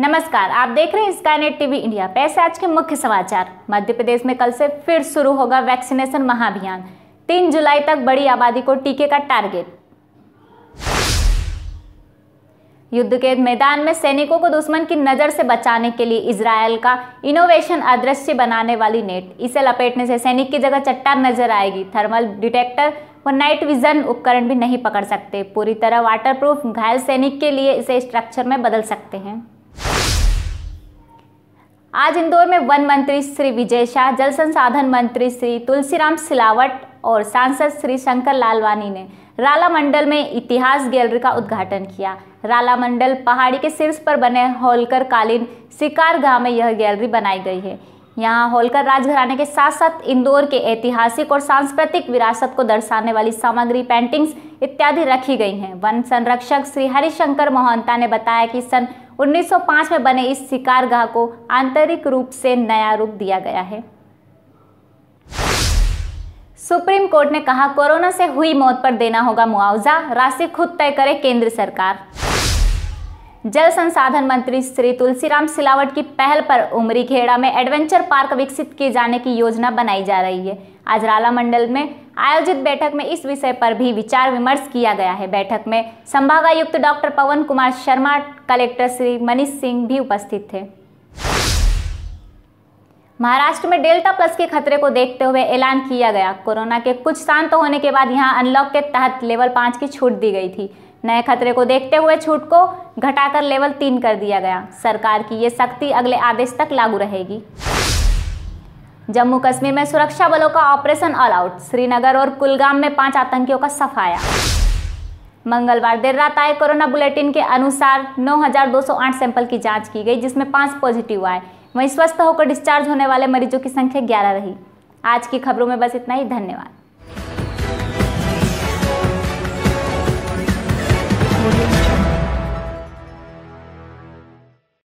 नमस्कार आप देख रहे हैं स्काईनेट टीवी इंडिया पैसे आज के मुख्य समाचार मध्य प्रदेश में कल से फिर शुरू होगा वैक्सीनेशन महाअभियान तीन जुलाई तक बड़ी आबादी को टीके का टारगेट युद्ध के मैदान में सैनिकों को दुश्मन की नज़र से बचाने के लिए इसराइल का इनोवेशन अदृश्य बनाने वाली नेट इसे लपेटने से सैनिक की जगह चट्टान नजर आएगी थर्मल डिटेक्टर वो नाइट विजन उपकरण भी नहीं पकड़ सकते पूरी तरह वाटरप्रूफ घायल सैनिक के लिए इसे स्ट्रक्चर में बदल सकते हैं आज इंदौर में वन मंत्री श्री विजय शाह जल संसाधन मंत्री श्री तुलसीराम सिलावट और सांसद श्री शंकर लालवानी ने राला मंडल में इतिहास गैलरी का उद्घाटन किया राला मंडल पहाड़ी के शीर्ष पर बने होलकर कालीन शिकार गांव में यह गैलरी बनाई गई है यहाँ होलकर राजघराने के साथ साथ इंदौर के ऐतिहासिक और सांस्कृतिक विरासत को दर्शाने वाली सामग्री पेंटिंग्स इत्यादि रखी गई हैं वन संरक्षक श्री हरिशंकर मोहंता ने बताया कि सन 1905 में बने इस शिकारगाह को आंतरिक रूप से नया रूप दिया गया है सुप्रीम कोर्ट ने कहा कोरोना से हुई मौत पर देना होगा मुआवजा राशि खुद तय करे केंद्र सरकार जल संसाधन मंत्री श्री तुलसीराम सिलावट की पहल पर उमरी खेड़ा में एडवेंचर पार्क विकसित किए जाने की योजना बनाई जा रही है आज राला मंडल में आयोजित बैठक में इस विषय पर भी विचार विमर्श किया गया है बैठक में संभागायुक्त डॉक्टर पवन कुमार शर्मा कलेक्टर श्री मनीष सिंह भी उपस्थित थे महाराष्ट्र में डेल्टा प्लस के खतरे को देखते हुए ऐलान किया गया कोरोना के कुछ शांत होने के बाद यहां अनलॉक के तहत लेवल पाँच की छूट दी गई थी नए खतरे को देखते हुए छूट को घटाकर लेवल तीन कर दिया गया सरकार की ये सख्ती अगले आदेश तक लागू रहेगी जम्मू कश्मीर में सुरक्षा बलों का ऑपरेशन ऑल आउट श्रीनगर और कुलगाम में पांच आतंकियों का सफाया मंगलवार देर रात आए कोरोना बुलेटिन के अनुसार 9,208 सैंपल की जांच की गई जिसमें पांच पॉजिटिव आए वहीं स्वस्थ होकर डिस्चार्ज होने वाले मरीजों की संख्या 11 रही आज की खबरों में बस इतना ही धन्यवाद